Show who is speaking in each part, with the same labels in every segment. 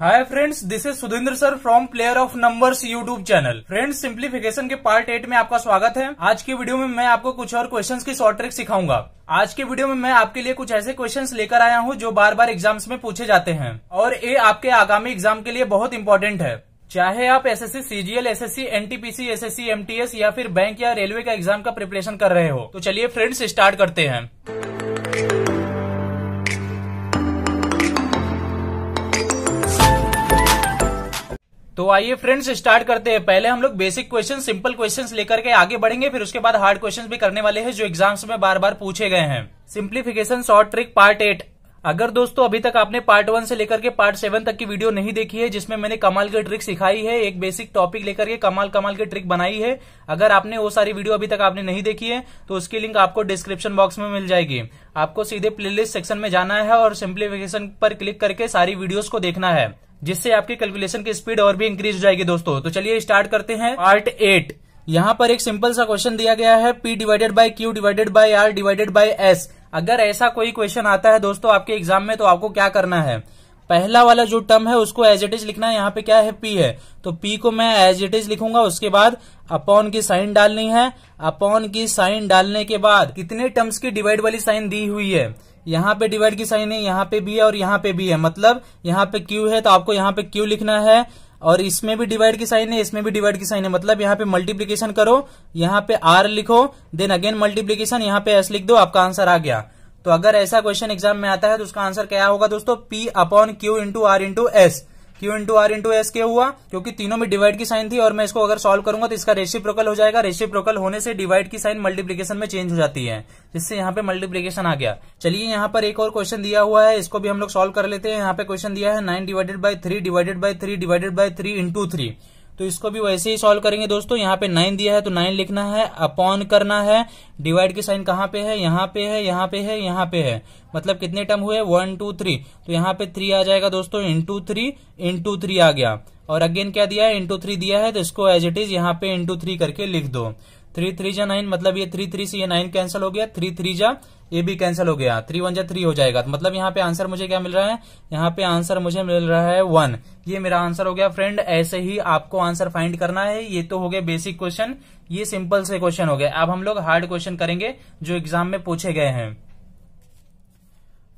Speaker 1: hi friends this is Sudhindra sir from player of numbers YouTube channel friends simplification के part eight में आपका स्वागत है आज की वीडियो में मैं आपको कुछ और क्वेश्चंस की शॉर्ट ट्रिक सिखाऊंगा आज के वीडियो में मैं आपके लिए कुछ ऐसे क्वेश्चंस लेकर आया हूं जो बार बार एग्जाम्स में पूछे जाते हैं और ये आपके आगामी एग्जाम के लिए बहुत इंपॉर्टेंट है चाहे आप C CGL C C SSC MTS या फिर बैंक या रेलवे का एग्जाम का प्रिपरेशन कर रहे हो तो चलिए फ्रेंड्स स्टार्ट करते हैं तो आइए फ्रेंड्स स्टार्ट करते हैं पहले हम लोग बेसिक क्वेश्चन सिंपल क्वेश्चन लेकर के आगे बढ़ेंगे फिर उसके बाद हार्ड क्वेश्चन भी करने वाले हैं जो एग्जाम्स में बार बार पूछे गए हैं simplification short trick part eight अगर दोस्तों अभी तक आपने पार्ट वन से लेकर के पार्ट सेवन तक की वीडियो नहीं देखी है जिसमें मैंने कमाल की ट्रिक सिखाई है एक बेसिक टॉपिक लेकर के कमाल कमाल की ट्रिक बनाई है अगर आपने वो सारी वीडियो अभी तक आपने नहीं देखी है तो उसकी लिंक आपको डिस्क्रिप्शन बॉक्स में मिल जाएगी आपको सीधे प्लेलिस्ट सेक्शन में जाना है और सिंप्लीफिकेशन पर क्लिक करके सारी वीडियो को देखना है जिससे आपकी कैलकुलेशन की स्पीड और भी इंक्रीज हो जाएगी दोस्तों तो चलिए स्टार्ट करते हैं पार्ट एट यहाँ पर एक सिंपल सा क्वेश्चन दिया गया है P divided by Q divided by R divided by S अगर ऐसा कोई क्वेश्चन आता है दोस्तों आपके एग्जाम में तो आपको क्या करना है पहला वाला जो टर्म है उसको एज इट इज लिखना है यहाँ पे क्या है पी है तो पी को मैं एज इट इज लिखूंगा उसके बाद अपॉन की साइन डालनी है अपॉन की साइन डालने के बाद कितने टर्म्स की डिवाइड वाली साइन दी हुई है यहाँ पे डिवाइड की साइन है यहाँ पे भी है और यहाँ पे भी है मतलब यहाँ पे क्यू है तो आपको यहाँ पे क्यू लिखना है और इसमें भी डिवाइड की साइन है इसमें भी डिवाइड की साइन है मतलब यहाँ पे मल्टीप्लीकेशन करो यहाँ पे आर लिखो देन अगेन मल्टीप्लीकेशन यहाँ पे एस लिख दो आपका आंसर आ गया तो अगर ऐसा क्वेश्चन एग्जाम में आता है तो उसका आंसर क्या होगा दोस्तों P upon Q into R into S Q into R into S क्या हुआ क्योंकि तीनों में डिवाइड की साइन थी और मैं इसको अगर सॉल्व करूंगा तो इसका रेशिप्रोकल हो जाएगा रेशिप्रोकल होने से डिवाइड की साइन मल्टीप्लीकेशन में चेंज हो जाती है जिससे यहाँ पे मल्टीप्लीकेशन आ गया चलिए यहाँ पर एक और क्वेश्चन दिया हुआ है इसको भी हम लोग सोल्व कर लेते हैं यहाँ पे क्वेश्चन दिया है nine divided by three divided by three divided by three into three तो इसको भी वैसे ही सॉल्व करेंगे दोस्तों यहाँ पे नाइन दिया है तो नाइन लिखना है अपॉन करना है डिवाइड की साइन कहाँ पे है यहाँ पे है यहाँ पे है यहाँ पे है मतलब कितने टर्म हुए वन टू थ्री तो यहाँ पे थ्री आ जाएगा दोस्तों इंटू थ्री इंटू थ्री आ गया और अगेन क्या दिया है इंटू थ्री दिया है तो इसको एज इट इज यहाँ पे इंटू थ्री करके लिख दो थ्री थ्री जा नाइन मतलब ये थ्री थ्री से ये नाइन कैंसिल हो गया थ्री थ्री जा ये भी कैंसिल हो गया थ्री वन जा थ्री हो जाएगा तो मतलब यहाँ पे आंसर मुझे क्या मिल रहा है यहाँ पे आंसर मुझे मिल रहा है वन ये मेरा आंसर हो गया फ्रेंड ऐसे ही आपको आंसर फाइंड करना है ये तो हो गया बेसिक क्वेश्चन ये सिंपल से क्वेश्चन हो गए अब हम लोग हार्ड क्वेश्चन करेंगे जो एग्जाम में पूछे गए हैं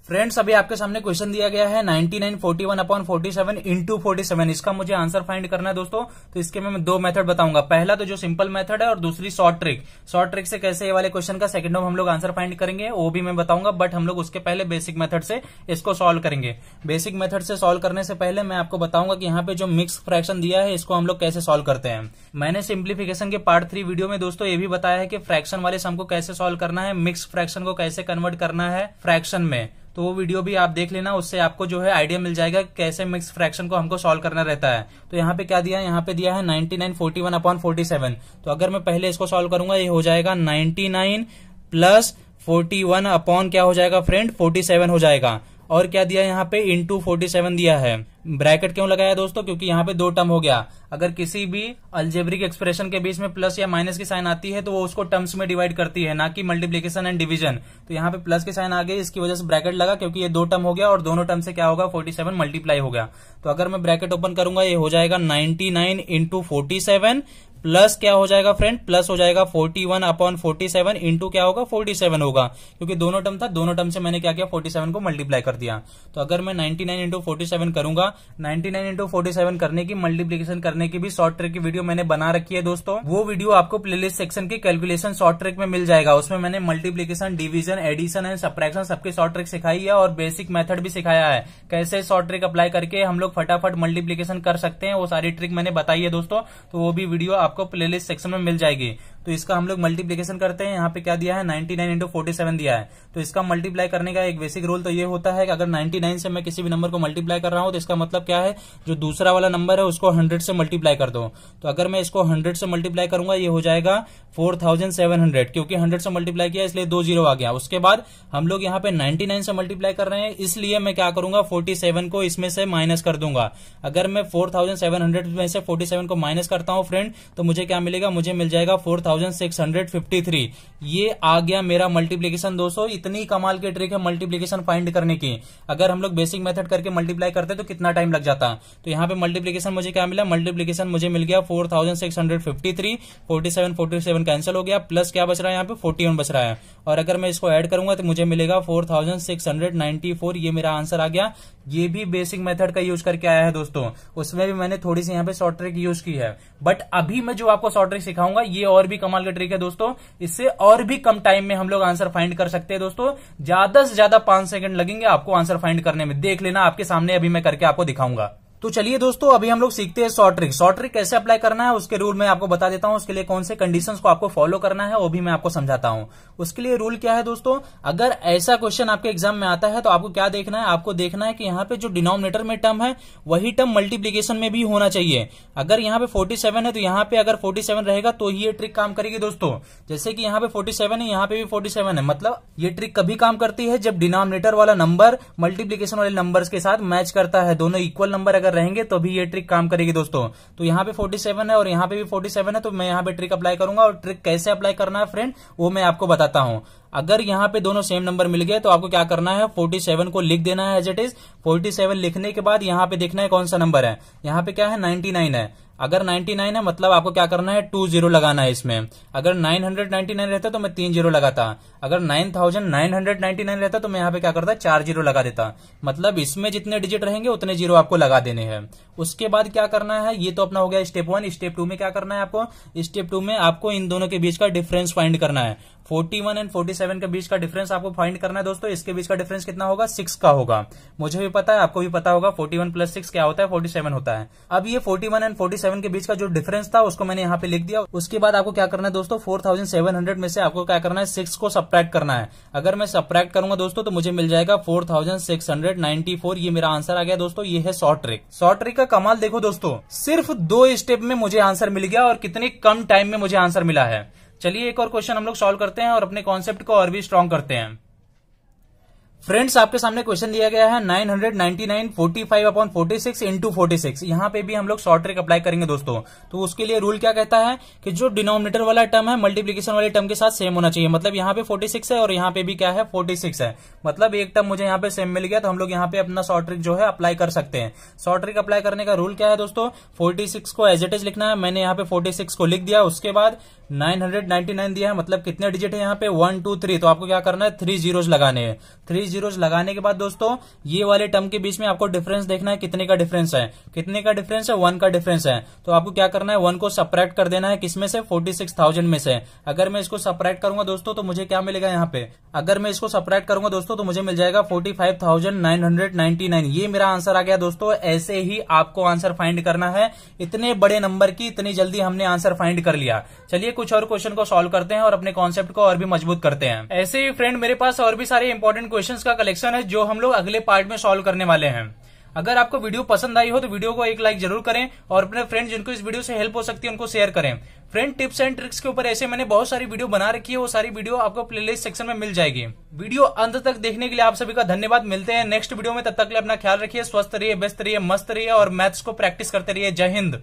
Speaker 1: फ्रेंड्स अभी आपके सामने क्वेश्चन दिया गया है 99 41 47 इनटू 47 इसका मुझे आंसर फाइंड करना है दोस्तों तो इसके में मैं दो मेथड बताऊंगा पहला तो जो सिंपल मेथड है और दूसरी शॉर्ट ट्रिक शॉर्ट ट्रिक से कैसे ये वाले क्वेश्चन का सेकंड हम लोग आंसर फाइंड करेंगे वो भी मैं बताऊंगा बट हम लोग उसके पहले बेसिक मेथड से इसको सोल्व करेंगे बेसिक मेथड से सोल्व करने से पहले मैं आपको बताऊंगा कि यहाँ पे जो मिक्स फ्रैक्शन दिया है इसको हम लोग कैसे सोल्व करते हैं मैंने सिंप्लीफिकेशन के पार्ट थ्री वीडियो में दोस्तों ये भी बताया है कि फ्रैक्शन वाले सम कैसे सोल्व करना है मिक्स फ्रैक्शन को कैसे कन्वर्ट करना है फ्रैक्शन में तो वो वीडियो भी आप देख लेना उससे आपको जो है आइडिया मिल जाएगा कैसे मिक्स फ्रैक्शन को हमको सॉल्व करना रहता है तो यहाँ पे क्या दिया है यहाँ पे दिया है ninety nine forty one upon forty seven तो अगर मैं पहले इसको सॉल्व करूंगा ये हो जाएगा ninety nine plus forty one upon क्या हो जाएगा फ्रेंड फोर्टी सेवन हो जाएगा और क्या दिया यहाँ पे इन टू फोर्टी सेवन दिया है ब्रैकेट क्यों लगाया दोस्तों क्योंकि यहाँ पे दो टर्म हो गया अगर किसी भी अल्जेब्रिक एक्सप्रेशन के बीच में प्लस या माइनस की साइन आती है तो वो उसको टर्म्स में डिवाइड करती है ना कि मल्टीप्लीकेशन एंड डिवीजन तो यहाँ पे प्लस की साइन आ गई इसकी वजह से ब्रैकेट लगा क्योंकि ये दो टर्म हो गया और दोनों टर्म से क्या होगा फोर्टी सेवन मल्टीप्लाई हो गया तो अगर मैं ब्रैकेट ओपन करूंगा ये हो जाएगा ninety nine into forty seven plus क्या हो जाएगा फ्रेंड प्लस हो जाएगा 41 one upon forty seven into क्या होगा 47 होगा क्योंकि दोनों टर्म था दोनों टर्म से मैंने क्या किया 47 को मल्टीप्लाई कर दिया तो अगर मैं 99 नाइन इंटू फोर्टी करूंगा 99 नाइन इंटू फोर्टी करने की मल्टीप्लीकेशन करने की भी शॉर्ट ट्रिक की वीडियो मैंने बना रखी है दोस्तों वो वीडियो आपको प्लेलिस्ट सेक्शन की कैलकुलेशन शॉर्ट ट्रिक में मिल जाएगा उसमें मैंने multiplication division addition and subtraction सबकी शॉर्ट ट्रिक सिखाई है और बेसिक मेथड भी सिखाया है कैसे शॉर्ट ट्रिक अप्लाई करके हम लोग फटाफट मल्टीप्लीकेशन कर सकते हैं वो सारी ट्रिक मैंने बताई है दोस्तों तो वो भी वीडियो आपको प्लेलिस्ट सेक्शन में मिल जाएगी तो इसका हम लोग मल्टीप्लीकेशन करते हैं यहाँ पे क्या दिया है ninety nine into forty seven दिया है तो इसका मल्टीप्लाई करने का एक बेसिक रोल तो ये होता है कि अगर नाइनटी नाइन से मैं किसी भी नंबर को मल्टीप्लाई कर रहा हूँ तो इसका मतलब क्या है जो दूसरा वाला नंबर है उसको हंड्रेड से मल्टीप्लाई कर दो तो अगर मैं इसको हंड्रेड से मल्टीप्लाई करूंगा ये हो जाएगा फोर थाउजेंड सेवन हंड्रेड क्योंकि हंड्रेड से मल्टीप्लाई किया इसलिए दो जीरो आ गया उसके बाद हम लोग यहाँ पे नाइनटी नाइन से मल्टीप्लाई कर रहे हैं इसलिए मैं क्या करूंगा फोर्टी सेवन को इसमें से माइनस कर दूंगा अगर मैं फोर थाउजेंड सेवन हंड्रेड में से फोर्टी सेवन को माइनस करता हूँ फ्रेंड तो मुझे क्या मिलेगा मुझे मिल जाएगा फोर 1653 ये आ गया मेरा मल्टीप्लीकेशन दोस्तों इतनी कमाल की ट्रिक है मल्टीप्लीकेशन फाइंड करने की अगर हम लोग बेसिक मेथड करके मल्टीप्लाई करते तो कितना टाइम लग जाता तो यहाँ पे मल्टीप्लीकेशन मुझे क्या मिला मल्टीप्लीकेशन मुझे मिल गया four thousand six hundred fifty three forty seven forty seven cancel हो गया प्लस क्या बच रहा है यहाँ पे फोर्टी वन बच रहा है और अगर मैं इसको एड करूंगा तो मुझे मिलेगा four thousand six hundred ninety four ये मेरा आंसर आ गया ये भी बेसिक मेथड का यूज करके आया है दोस्तों उसमें भी मैंने थोड़ी सी यहाँ पे शॉर्ट ट्रिक यूज की है बट अभी मैं जो आपको शॉर्ट ट्रिक सिखाऊंगा ये और भी कमाल का ट्रिक है दोस्तों इससे और भी कम टाइम में हम लोग आंसर फाइंड कर सकते हैं दोस्तों ज्यादा से ज्यादा पांच सेकंड लगेंगे आपको आंसर फाइंड करने में देख लेना आपके सामने अभी मैं करके आपको दिखाऊंगा तो चलिए दोस्तों अभी हम लोग सीखते हैं शॉर्ट ट्रिक शॉर्ट ट्रिक कैसे अप्लाई करना है उसके रूल मैं आपको बता देता हूं उसके लिए कौन से कंडीशन को आपको फॉलो करना है वो भी मैं आपको समझाता हूं उसके लिए रूल क्या है दोस्तों अगर ऐसा क्वेश्चन आपके एग्जाम में आता है तो आपको क्या देखना है आपको देखना है कि यहाँ पे जो डिनोमिनेटर में टर्म है वही टर्म मल्टीप्लीकेशन में भी होना चाहिए अगर यहाँ पे फोर्टी है तो यहाँ पे अगर फोर्टी रहेगा तो ये ट्रिक काम करेगी दोस्तों जैसे कि यहाँ पे फोर्टी है यहाँ पे भी फोर्टी है मतलब ये ट्रिक कभी काम करती है जब डिनोमिनेटर वाला नंबर मल्टीप्लीकेशन वाले नंबर के साथ मैच करता है दोनों इक्वल नंबर अगर अगर रहेंगे तो भी ये ट्रिक काम करेगी दोस्तों तो यहाँ पे 47 है और यहाँ पे भी 47 है तो मैं यहाँ पे ट्रिक अप्लाई करूंगा और ट्रिक कैसे अप्लाई करना है फ्रेंड वो मैं आपको बताता हूँ अगर यहाँ पे दोनों सेम नंबर मिल गए तो आपको क्या करना है 47 को लिख देना है एज इट इज 47 लिखने के बाद यहाँ पे देखना है कौन सा नंबर है यहाँ पे क्या है 99 है अगर 99 है मतलब आपको क्या करना है टू जीरो लगाना है इसमें अगर 999 रहता तो मैं तीन जीरो लगाता अगर 9999 रहता तो मैं यहाँ पे क्या करता चार जीरो लगा देता मतलब इसमें जितने डिजिट रहेंगे उतने जीरो आपको लगा देने हैं उसके बाद क्या करना है ये तो अपना हो गया स्टेप वन स्टेप टू में क्या करना है आपको स्टेप टू में आपको इन दोनों के बीच का डिफरेंस फाइंड करना है forty one and forty seven के बीच का डिफरेंस आपको फाइंड करना है दोस्तों इसके बीच का डिफरेंस कितना होगा सिक्स का होगा मुझे भी पता है आपको भी पता होगा फोर्टी वन प्लस सिक्स क्या होता है फोर्टी सेवन होता है अब ये forty one and forty seven के बीच का जो डिफरेंस था उसको मैंने यहाँ पे लिख दिया उसके बाद आपको क्या करना है दोस्तों फोर हंड्रेड में से आपको क्या करना है सिक्स को सब्ट्रैक्ट करना है अगर मैं सब्ट्रैक्ट करूंगा दोस्तों तो मुझे मिल जाएगा four thousand six hundred four ये मेरा आंसर आ गया दोस्तों ये है शॉर्ट ट्रिक शॉर्ट ट्रिक का कमाल देखो दोस्तों सिर्फ दो स्टेप में मुझे आंसर मिल गया और कितने कम टाइम में मुझे आंसर मिला है चलिए एक और क्वेश्चन हम लोग सॉल्व करते हैं और अपने कॉन्सेप्ट को और भी स्ट्रॉन्ग करते हैं फ्रेंड्स आपके सामने क्वेश्चन दिया गया है 999 45 अपॉन 46 इंटू सिक्स यहाँ पे भी हम लोग शॉर्ट ट्रिक अप्लाई करेंगे दोस्तों तो उसके लिए रूल क्या कहता है कि जो डिनोमिनेटर वाला टर्म है मल्टीप्लीकेशन वाले टर्म के साथ सेम होना चाहिए मतलब यहाँ पे 46 है और यहाँ पे भी क्या है 46 है मतलब एक टर्म मुझे यहाँ पे सेम मिल गया तो हम लोग यहाँ पे अपना शॉर्ट ट्रिक जो है अप्लाई कर सकते हैं शॉर्ट ट्रिक अप्लाई करने का रूल क्या है दोस्तों फोर्टी को एज इट इज लिखना है मैंने यहाँ पे फोर्टी को लिख दिया उसके बाद 999 दिया है मतलब कितने डिजिट है यहाँ पे वन टू थ्री तो आपको क्या करना है थ्री जीरोज लगाने हैं थ्री जीरोज लगाने के बाद दोस्तों ये वाले टर्म के बीच में आपको डिफरेंस देखना है कितने का डिफरेंस है कितने का डिफरेंस है वन का डिफरेंस है तो आपको क्या करना है वन को सप्रैक्ट कर देना है किसमें से फोर्टी सिक्स थाउजेंड में से अगर मैं इसको सप्रैक्ट करूंगा दोस्तों तो मुझे क्या मिलेगा यहाँ पे अगर मैं इसको सप्रैक्ट करूंगा दोस्तों तो मुझे मिल जाएगा forty five thousand nine hundred ninety nine ये मेरा आंसर आ गया दोस्तों ऐसे ही आपको आंसर फाइंड करना है इतने बड़े नंबर की इतनी जल्दी हमने आंसर फाइंड कर लिया चलिए कुछ और क्वेश्चन को सोल्व करते हैं और अपने कॉन्सेप्ट को और भी मजबूत करते हैं ऐसे ही फ्रेंड मेरे पास और भी सारे इंपॉर्टेंट क्वेश्चन का कलेक्शन है जो हम लोग अगले पार्ट में सोल्व करने वाले हैं अगर आपको वीडियो पसंद आई हो तो वीडियो को एक लाइक जरूर करें और अपने फ्रेंड जिनको इस वीडियो से हेल्प हो सकती है उनको शेयर करें फ्रेंड टिप्स एंड ट्रिक्स के ऊपर ऐसे मैंने बहुत सारी वीडियो बना रखी है वो सारी वीडियो आपको प्लेलिस्ट सेक्शन में मिल जाएगी वीडियो अंत तक देखने के लिए आप सभी का धन्यवाद मिलते हैं नेक्स्ट वीडियो में तब तक लिए अपना ख्याल रखिए स्वस्थ रहिए व्यस्त रहिए मस्त रहिए और मैथ्स को प्रैक्टिस करते रहिए जय हिंद